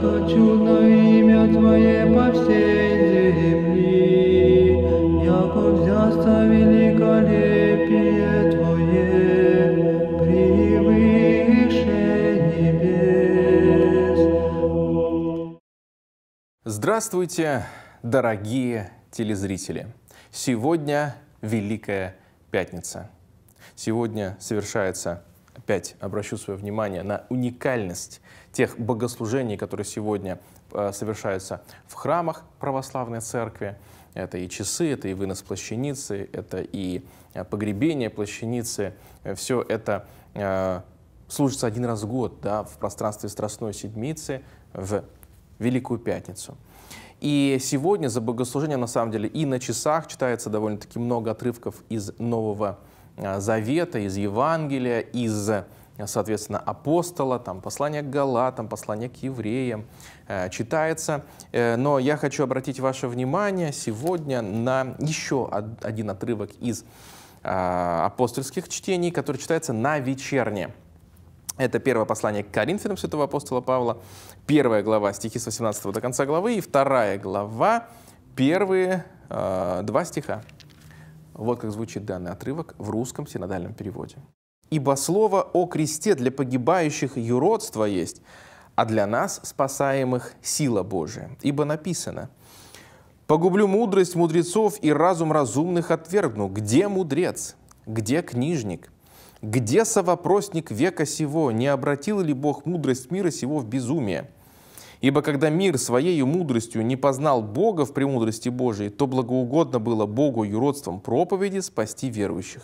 хочу на имя Твое по всей земле, яко взяста великолепие Твое, превыше небес. Здравствуйте, дорогие телезрители! Сегодня Великая Пятница. Сегодня совершается опять обращу свое внимание на уникальность тех богослужений, которые сегодня э, совершаются в храмах православной церкви. Это и часы, это и вынос плащаницы, это и э, погребение плащаницы. Э, Все это служится один раз в год да, в пространстве Страстной Седмицы в Великую Пятницу. И сегодня за богослужение, на самом деле, и на часах читается довольно-таки много отрывков из Нового Э, завета, из Евангелия, из э, соответственно, апостола, там, послание к Галатам, послание к евреям э, читается. но я хочу обратить ваше внимание сегодня на еще один отрывок из апостольских чтений, который читается на вечерне. Это первое послание к Коринфянам святого апостола Павла, первая глава, стихи с 18 до конца главы, и вторая глава, первые э, два стиха. Вот как звучит данный отрывок в русском синодальном переводе. «Ибо слово о кресте для погибающих юродство есть, а для нас, спасаемых, сила Божия. Ибо написано, «Погублю мудрость мудрецов и разум разумных отвергну. Где мудрец? Где книжник? Где совопросник века сего? Не обратил ли Бог мудрость мира сего в безумие?» Ибо когда мир своей мудростью не познал Бога в премудрости Божией, то благоугодно было Богу юродством проповеди спасти верующих.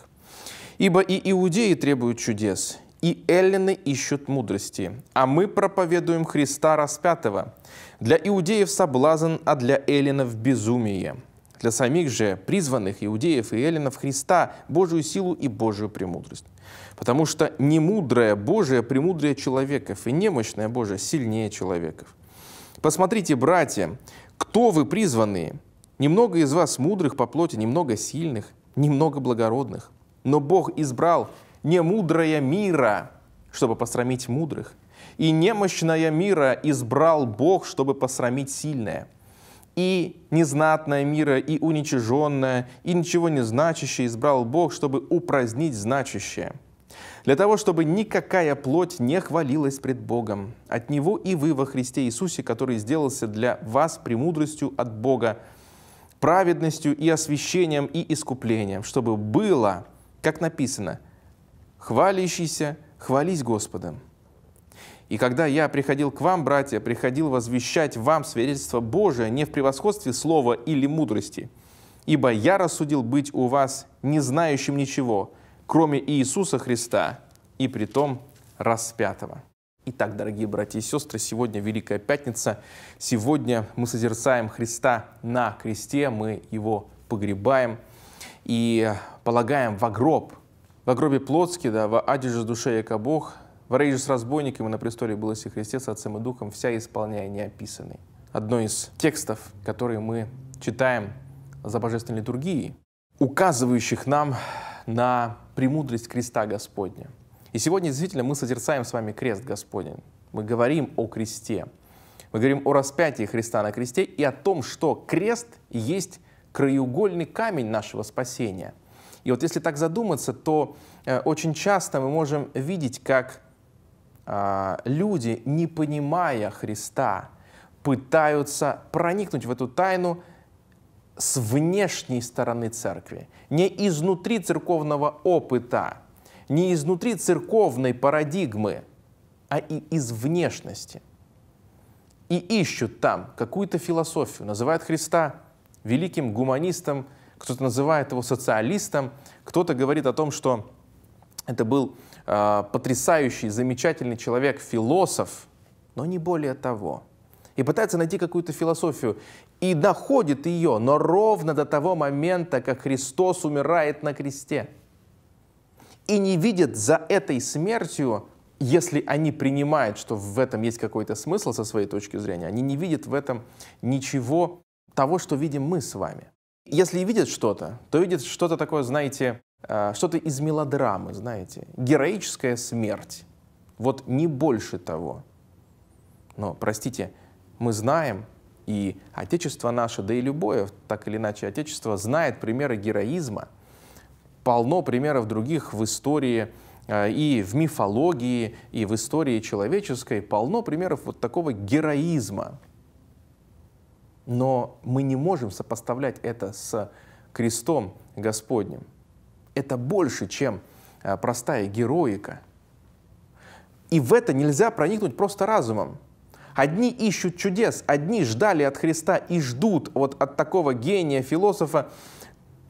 Ибо и иудеи требуют чудес, и эллины ищут мудрости, а мы проповедуем Христа распятого. Для иудеев соблазн, а для эллинов безумие. Для самих же призванных иудеев и эллинов Христа – Божию силу и Божию премудрость. Потому что немудрое Божие а премудрее человеков, и немощное Божие сильнее человеков. Посмотрите, братья, кто вы призванные? Немного из вас мудрых по плоти, немного сильных, немного благородных. Но Бог избрал не мудрое мира, чтобы посрамить мудрых, и немощное мира избрал Бог, чтобы посрамить сильное. И незнатное мира, и уничиженное, и ничего не значащее избрал Бог, чтобы упразднить значащее – для того, чтобы никакая плоть не хвалилась пред Богом. От Него и вы во Христе Иисусе, который сделался для вас премудростью от Бога, праведностью и освящением и искуплением, чтобы было, как написано, «Хвалящийся, хвались Господом». И когда я приходил к вам, братья, приходил возвещать вам свидетельство Божие не в превосходстве слова или мудрости, ибо я рассудил быть у вас не знающим ничего – кроме Иисуса Христа, и притом распятого. Итак, дорогие братья и сестры, сегодня Великая Пятница. Сегодня мы созерцаем Христа на кресте, мы его погребаем и полагаем в гроб. В гробе Плотский, да, в адиже душе яко Бог, в рейже с разбойниками на престоле было и Христе с Отцем и Духом, вся исполняя неописанный. Одно из текстов, которые мы читаем за божественной литургией, указывающих нам на премудрость креста Господня. И сегодня действительно мы созерцаем с вами крест Господень. Мы говорим о кресте. Мы говорим о распятии Христа на кресте и о том, что крест есть краеугольный камень нашего спасения. И вот если так задуматься, то э, очень часто мы можем видеть, как а, люди, не понимая Христа, пытаются проникнуть в эту тайну с внешней стороны церкви, не изнутри церковного опыта, не изнутри церковной парадигмы, а и из внешности. И ищут там какую-то философию, называют Христа великим гуманистом, кто-то называет его социалистом, кто-то говорит о том, что это был э, потрясающий, замечательный человек, философ, но не более того – и пытается найти какую-то философию. И находит ее, но ровно до того момента, как Христос умирает на кресте. И не видит за этой смертью, если они принимают, что в этом есть какой-то смысл со своей точки зрения, они не видят в этом ничего того, что видим мы с вами. Если и видят что-то, то видят что-то такое, знаете, э, что-то из мелодрамы, знаете, героическая смерть. Вот не больше того. Но, простите, мы знаем, и Отечество наше, да и любое, так или иначе, Отечество знает примеры героизма. Полно примеров других в истории э, и в мифологии, и в истории человеческой. Полно примеров вот такого героизма. Но мы не можем сопоставлять это с крестом Господним. Это больше, чем э, простая героика. И в это нельзя проникнуть просто разумом. Одни ищут чудес, одни ждали от Христа и ждут вот от такого гения, философа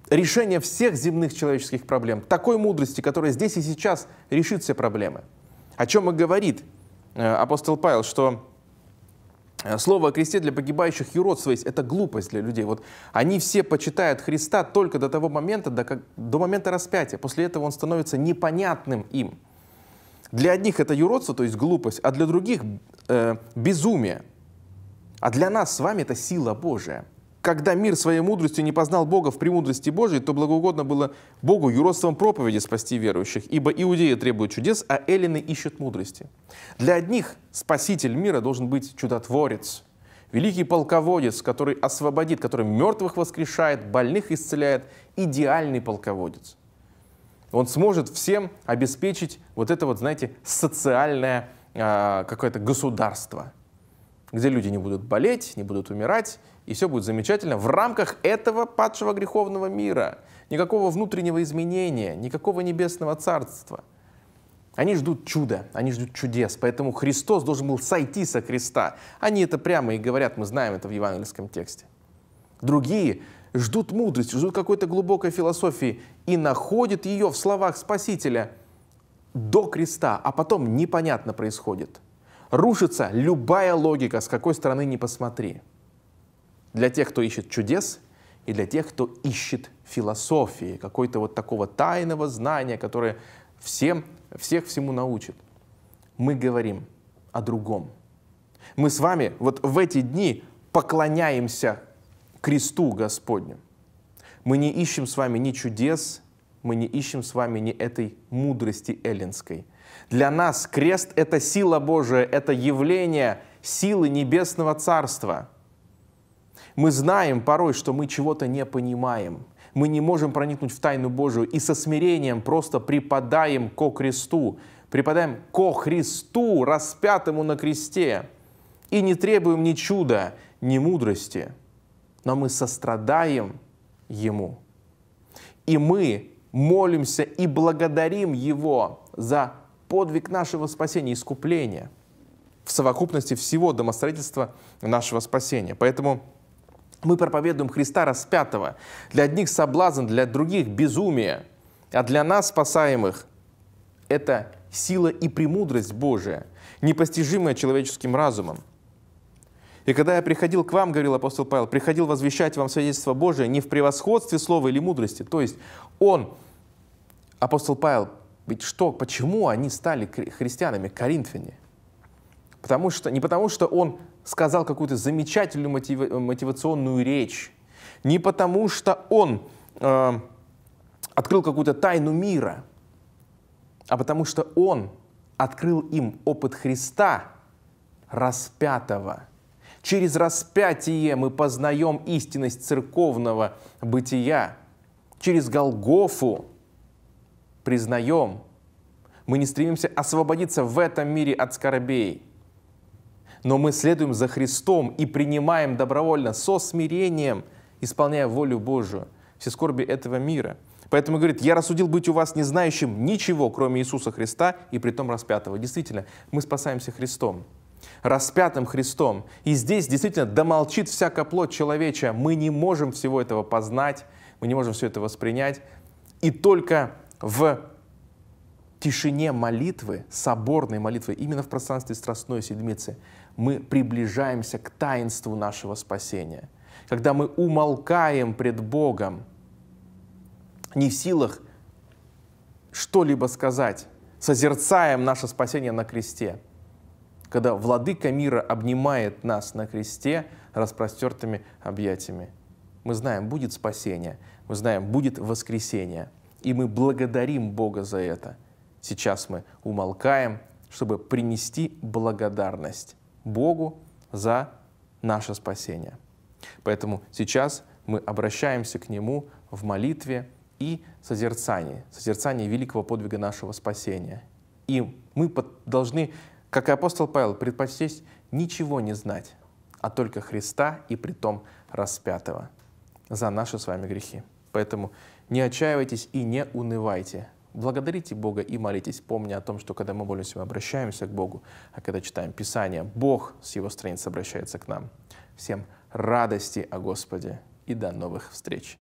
решения всех земных человеческих проблем, такой мудрости, которая здесь и сейчас решит все проблемы. О чем и говорит э, апостол Павел, что э, Слово о кресте для погибающих юродство есть. Это глупость для людей. Вот они все почитают Христа только до того момента, до, как, до момента распятия. После этого он становится непонятным им. Для одних это юродство, то есть глупость, а для других э, безумие. А для нас с вами это сила Божия. Когда мир своей мудростью не познал Бога в премудрости Божией, то благоугодно было Богу юродством проповеди спасти верующих, ибо иудеи требуют чудес, а эллины ищут мудрости. Для одних спаситель мира должен быть чудотворец, великий полководец, который освободит, который мертвых воскрешает, больных исцеляет, идеальный полководец – он сможет всем обеспечить вот это вот, знаете, социальное э, какое-то государство, где люди не будут болеть, не будут умирать, и все будет замечательно в рамках этого падшего греховного мира. Никакого внутреннего изменения, никакого небесного царства. Они ждут чуда, они ждут чудес, поэтому Христос должен был сойти со креста. Они это прямо и говорят, мы знаем это в евангельском тексте. Другие ждут мудрости, ждут какой-то глубокой философии и находят ее в словах Спасителя до креста, а потом непонятно происходит. Рушится любая логика, с какой стороны не посмотри. Для тех, кто ищет чудес, и для тех, кто ищет философии, какой-то вот такого тайного знания, которое всем, всех всему научит. Мы говорим о другом. Мы с вами вот в эти дни поклоняемся кресту Господню. Мы не ищем с вами ни чудес, мы не ищем с вами ни этой мудрости эллинской. Для нас крест — это сила Божия, это явление силы Небесного Царства. Мы знаем порой, что мы чего-то не понимаем. Мы не можем проникнуть в тайну Божию и со смирением просто припадаем ко кресту, припадаем ко Христу, распятому на кресте, и не требуем ни чуда, ни мудрости — но мы сострадаем Ему. И мы молимся и благодарим Его за подвиг нашего спасения, искупления в совокупности всего домостроительства нашего спасения. Поэтому мы проповедуем Христа распятого. Для одних соблазн, для других безумие. А для нас, спасаемых, это сила и премудрость Божия, непостижимая человеческим разумом. И когда я приходил к вам, говорил апостол Павел, приходил возвещать вам свидетельство Божие не в превосходстве слова или мудрости. То есть он, апостол Павел, ведь что, почему они стали христианами, коринфяне? Потому что, не потому что он сказал какую-то замечательную мотив, мотивационную речь, не потому что он э, открыл какую-то тайну мира, а потому что он открыл им опыт Христа распятого – Через распятие мы познаем истинность церковного бытия. Через Голгофу признаем. Мы не стремимся освободиться в этом мире от скорбей. Но мы следуем за Христом и принимаем добровольно, со смирением, исполняя волю Божию, все скорби этого мира. Поэтому говорит, я рассудил быть у вас не знающим ничего, кроме Иисуса Христа и притом распятого. Действительно, мы спасаемся Христом распятым Христом. И здесь действительно домолчит всяко плоть человечья. Мы не можем всего этого познать, мы не можем все это воспринять. И только в тишине молитвы, соборной молитвы, именно в пространстве Страстной Седмицы, мы приближаемся к таинству нашего спасения. Когда мы умолкаем пред Богом, не в силах что-либо сказать, созерцаем наше спасение на кресте – когда Владыка мира обнимает нас на кресте распростертыми объятиями. Мы знаем, будет спасение, мы знаем, будет воскресение. И мы благодарим Бога за это. Сейчас мы умолкаем, чтобы принести благодарность Богу за наше спасение. Поэтому сейчас мы обращаемся к Нему в молитве и созерцании, созерцании великого подвига нашего спасения. И мы должны как и апостол Павел, предпочесть ничего не знать, а только Христа и притом распятого за наши с вами грехи. Поэтому не отчаивайтесь и не унывайте. Благодарите Бога и молитесь, помня о том, что когда мы более всего обращаемся к Богу, а когда читаем Писание, Бог с Его страниц обращается к нам. Всем радости о Господе и до новых встреч!